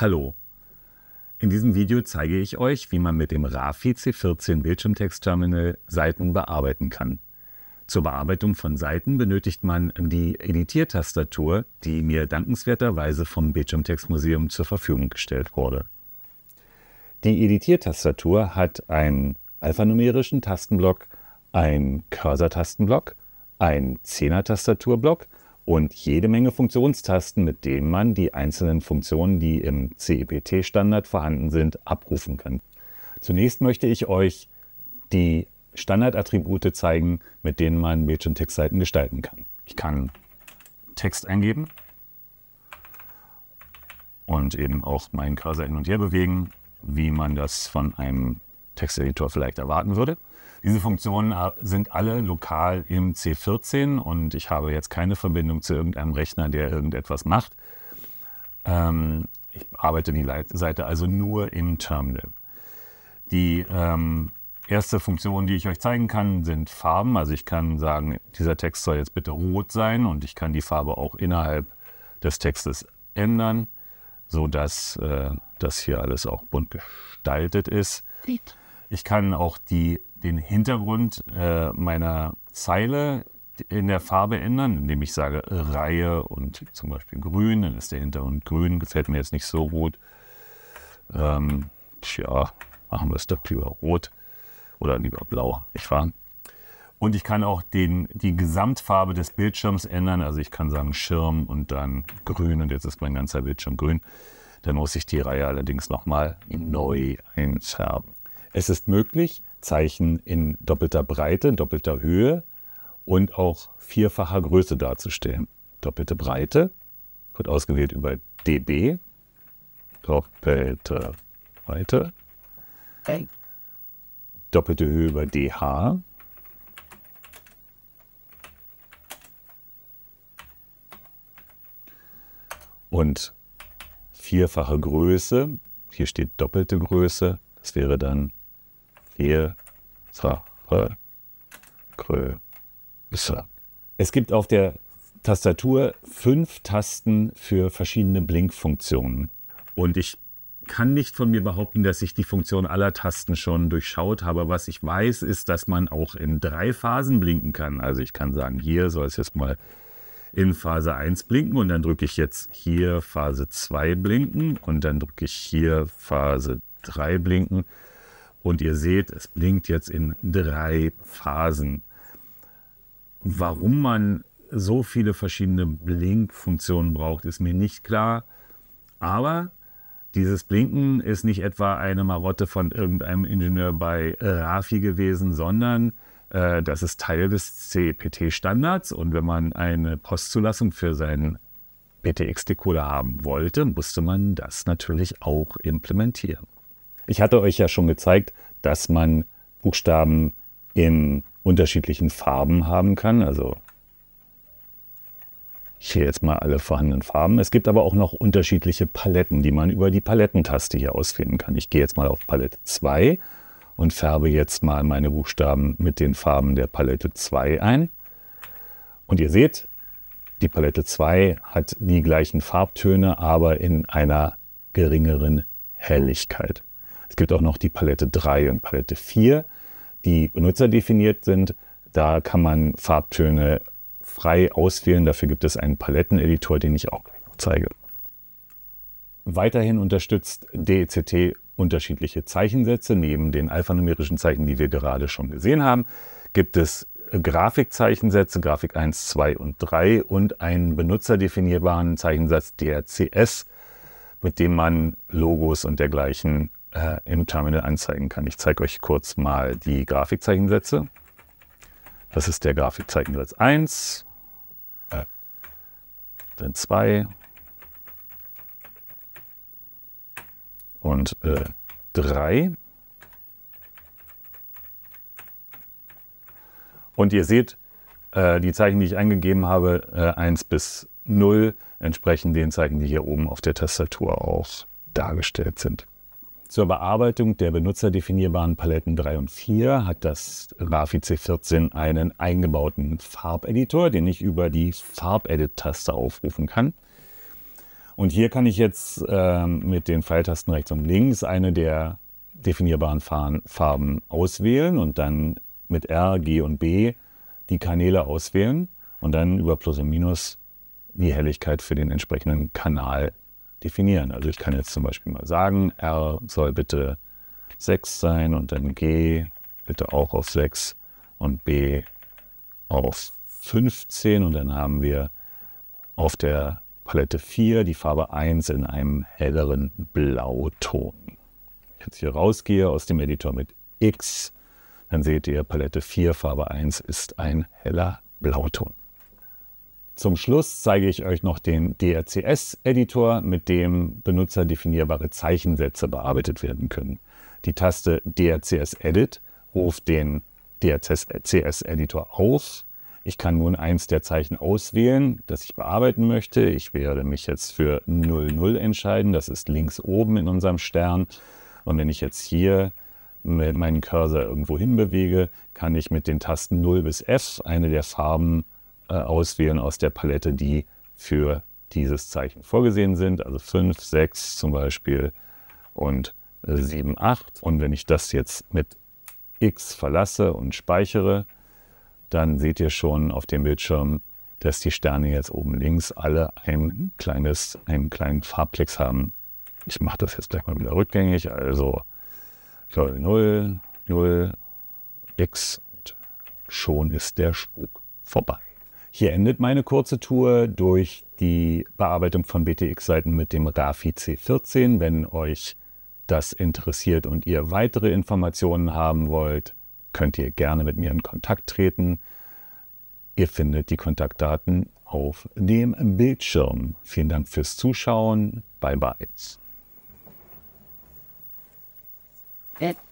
Hallo. In diesem Video zeige ich euch, wie man mit dem Rafi C14 Bildschirmtextterminal Seiten bearbeiten kann. Zur Bearbeitung von Seiten benötigt man die Editiertastatur, die mir dankenswerterweise vom Bildschirmtextmuseum zur Verfügung gestellt wurde. Die Editiertastatur hat einen alphanumerischen Tastenblock, einen Cursor-Tastenblock, einen Zehner-Tastaturblock und jede Menge Funktionstasten, mit denen man die einzelnen Funktionen, die im CEPT-Standard vorhanden sind, abrufen kann. Zunächst möchte ich euch die Standardattribute zeigen, mit denen man Textseiten gestalten kann. Ich kann Text eingeben und eben auch meinen Cursor hin und her bewegen, wie man das von einem Texteditor vielleicht erwarten würde. Diese Funktionen äh, sind alle lokal im C14 und ich habe jetzt keine Verbindung zu irgendeinem Rechner, der irgendetwas macht. Ähm, ich arbeite die Seite also nur im Terminal. Die ähm, erste Funktion, die ich euch zeigen kann, sind Farben. Also ich kann sagen, dieser Text soll jetzt bitte rot sein und ich kann die Farbe auch innerhalb des Textes ändern, sodass äh, das hier alles auch bunt gestaltet ist. Ich kann auch die den Hintergrund äh, meiner Zeile in der Farbe ändern, indem ich sage Reihe und zum Beispiel grün, dann ist der Hintergrund grün, gefällt mir jetzt nicht so rot. Ähm, tja, machen wir es doch lieber rot oder lieber blau, nicht wahr? Und ich kann auch den, die Gesamtfarbe des Bildschirms ändern. Also ich kann sagen Schirm und dann grün und jetzt ist mein ganzer Bildschirm grün. Dann muss ich die Reihe allerdings nochmal neu einfärben. Es ist möglich, Zeichen in doppelter Breite, doppelter Höhe und auch vierfacher Größe darzustellen. Doppelte Breite wird ausgewählt über dB, doppelte Breite, doppelte Höhe über dH, und vierfache Größe, hier steht doppelte Größe, das wäre dann Sache größer. Es gibt auf der Tastatur fünf Tasten für verschiedene Blinkfunktionen. Und ich kann nicht von mir behaupten, dass ich die Funktion aller Tasten schon durchschaut habe. Was ich weiß, ist, dass man auch in drei Phasen blinken kann. Also ich kann sagen, hier soll es jetzt mal in Phase 1 blinken und dann drücke ich jetzt hier Phase 2 blinken und dann drücke ich hier Phase 3 blinken. Und ihr seht, es blinkt jetzt in drei Phasen. Warum man so viele verschiedene Blinkfunktionen braucht, ist mir nicht klar. Aber dieses Blinken ist nicht etwa eine Marotte von irgendeinem Ingenieur bei Rafi gewesen, sondern äh, das ist Teil des CPT-Standards. Und wenn man eine Postzulassung für seinen PTX-Decoder haben wollte, musste man das natürlich auch implementieren. Ich hatte euch ja schon gezeigt, dass man Buchstaben in unterschiedlichen Farben haben kann. Also ich hier jetzt mal alle vorhandenen Farben. Es gibt aber auch noch unterschiedliche Paletten, die man über die Palettentaste hier auswählen kann. Ich gehe jetzt mal auf Palette 2 und färbe jetzt mal meine Buchstaben mit den Farben der Palette 2 ein. Und ihr seht, die Palette 2 hat die gleichen Farbtöne, aber in einer geringeren Helligkeit. Es gibt auch noch die Palette 3 und Palette 4, die benutzerdefiniert sind. Da kann man Farbtöne frei auswählen. Dafür gibt es einen Paletteneditor, den ich auch gleich noch zeige. Weiterhin unterstützt DECT unterschiedliche Zeichensätze. Neben den alphanumerischen Zeichen, die wir gerade schon gesehen haben, gibt es Grafikzeichensätze, Grafik 1, 2 und 3 und einen benutzerdefinierbaren Zeichensatz DRCS, mit dem man Logos und dergleichen äh, im Terminal anzeigen kann. Ich zeige euch kurz mal die Grafikzeichensätze. Das ist der Grafikzeichensatz 1, äh. dann 2 und äh, 3. Und ihr seht, äh, die Zeichen, die ich eingegeben habe, äh, 1 bis 0, entsprechen den Zeichen, die hier oben auf der Tastatur auch dargestellt sind. Zur Bearbeitung der benutzerdefinierbaren Paletten 3 und 4 hat das RAFI C14 einen eingebauten Farbeditor, den ich über die Farbedit-Taste aufrufen kann. Und hier kann ich jetzt äh, mit den Pfeiltasten rechts und links eine der definierbaren Farben auswählen und dann mit R, G und B die Kanäle auswählen und dann über Plus und Minus die Helligkeit für den entsprechenden Kanal definieren. Also ich kann jetzt zum Beispiel mal sagen, R soll bitte 6 sein und dann G bitte auch auf 6 und B auf 15 und dann haben wir auf der Palette 4 die Farbe 1 in einem helleren Blauton. Wenn ich jetzt hier rausgehe aus dem Editor mit X, dann seht ihr, Palette 4, Farbe 1 ist ein heller Blauton. Zum Schluss zeige ich euch noch den DRCS-Editor, mit dem benutzerdefinierbare Zeichensätze bearbeitet werden können. Die Taste DRCS Edit ruft den DRCS-Editor auf. Ich kann nun eins der Zeichen auswählen, das ich bearbeiten möchte. Ich werde mich jetzt für 00 entscheiden. Das ist links oben in unserem Stern. Und wenn ich jetzt hier meinen Cursor irgendwo hin bewege, kann ich mit den Tasten 0 bis F eine der Farben äh, auswählen aus der Palette, die für dieses Zeichen vorgesehen sind. Also 5, 6 zum Beispiel und 7, äh, 8. Und wenn ich das jetzt mit X verlasse und speichere, dann seht ihr schon auf dem Bildschirm, dass die Sterne jetzt oben links alle ein kleines, einen kleinen Farbplex haben. Ich mache das jetzt gleich mal wieder rückgängig. Also 0, 0, X und schon ist der Spuk vorbei. Hier endet meine kurze Tour durch die Bearbeitung von BTX-Seiten mit dem RAFI C14. Wenn euch das interessiert und ihr weitere Informationen haben wollt, könnt ihr gerne mit mir in Kontakt treten. Ihr findet die Kontaktdaten auf dem Bildschirm. Vielen Dank fürs Zuschauen. Bye bye. Äh,